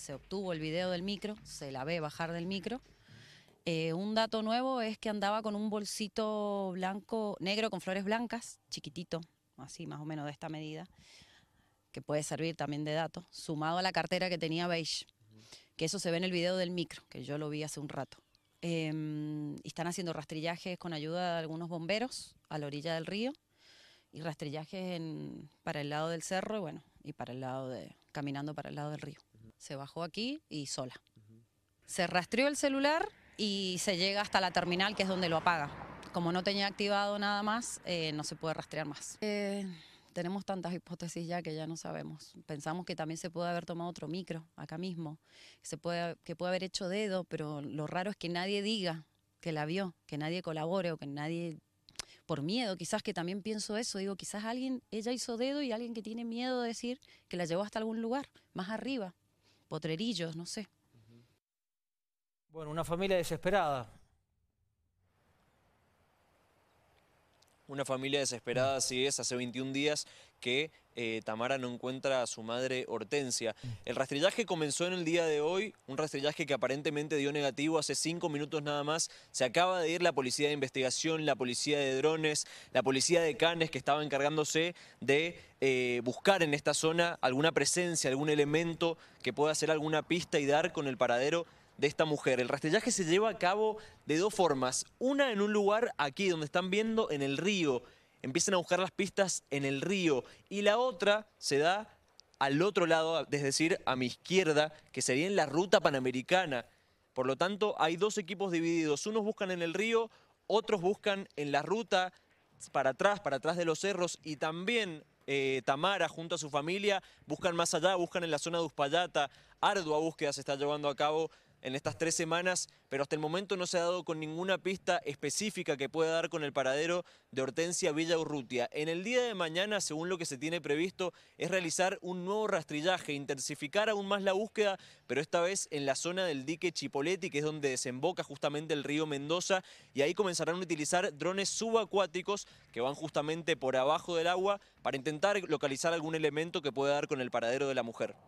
se obtuvo el video del micro, se la ve bajar del micro. Eh, un dato nuevo es que andaba con un bolsito blanco, negro con flores blancas, chiquitito, así más o menos de esta medida, que puede servir también de dato, sumado a la cartera que tenía beige, que eso se ve en el video del micro, que yo lo vi hace un rato. Em, están haciendo rastrillajes con ayuda de algunos bomberos a la orilla del río y rastrillajes para el lado del cerro y bueno, y para el lado de, caminando para el lado del río se bajó aquí y sola. Se rastreó el celular y se llega hasta la terminal, que es donde lo apaga. Como no tenía activado nada más, eh, no se puede rastrear más. Eh, tenemos tantas hipótesis ya que ya no sabemos. Pensamos que también se puede haber tomado otro micro acá mismo, se puede, que puede haber hecho dedo, pero lo raro es que nadie diga que la vio, que nadie colabore o que nadie, por miedo, quizás que también pienso eso, digo, quizás alguien, ella hizo dedo y alguien que tiene miedo de decir que la llevó hasta algún lugar, más arriba, potrerillos, no sé. Bueno, una familia desesperada. Una familia desesperada, así mm. es, hace 21 días que eh, Tamara no encuentra a su madre Hortensia. Mm. El rastrillaje comenzó en el día de hoy, un rastrillaje que aparentemente dio negativo hace cinco minutos nada más. Se acaba de ir la policía de investigación, la policía de drones, la policía de canes que estaba encargándose de eh, buscar en esta zona alguna presencia, algún elemento que pueda hacer alguna pista y dar con el paradero de esta mujer. El rastellaje se lleva a cabo de dos formas. Una en un lugar aquí, donde están viendo, en el río. Empiezan a buscar las pistas en el río. Y la otra se da al otro lado, es decir, a mi izquierda, que sería en la ruta panamericana. Por lo tanto, hay dos equipos divididos. Unos buscan en el río, otros buscan en la ruta para atrás, para atrás de los cerros. Y también eh, Tamara junto a su familia buscan más allá, buscan en la zona de Uspallata. Ardua búsqueda se está llevando a cabo en estas tres semanas, pero hasta el momento no se ha dado con ninguna pista específica que pueda dar con el paradero de Hortensia Villa Urrutia. En el día de mañana, según lo que se tiene previsto, es realizar un nuevo rastrillaje, intensificar aún más la búsqueda, pero esta vez en la zona del dique Chipoleti, que es donde desemboca justamente el río Mendoza, y ahí comenzarán a utilizar drones subacuáticos que van justamente por abajo del agua para intentar localizar algún elemento que pueda dar con el paradero de la mujer.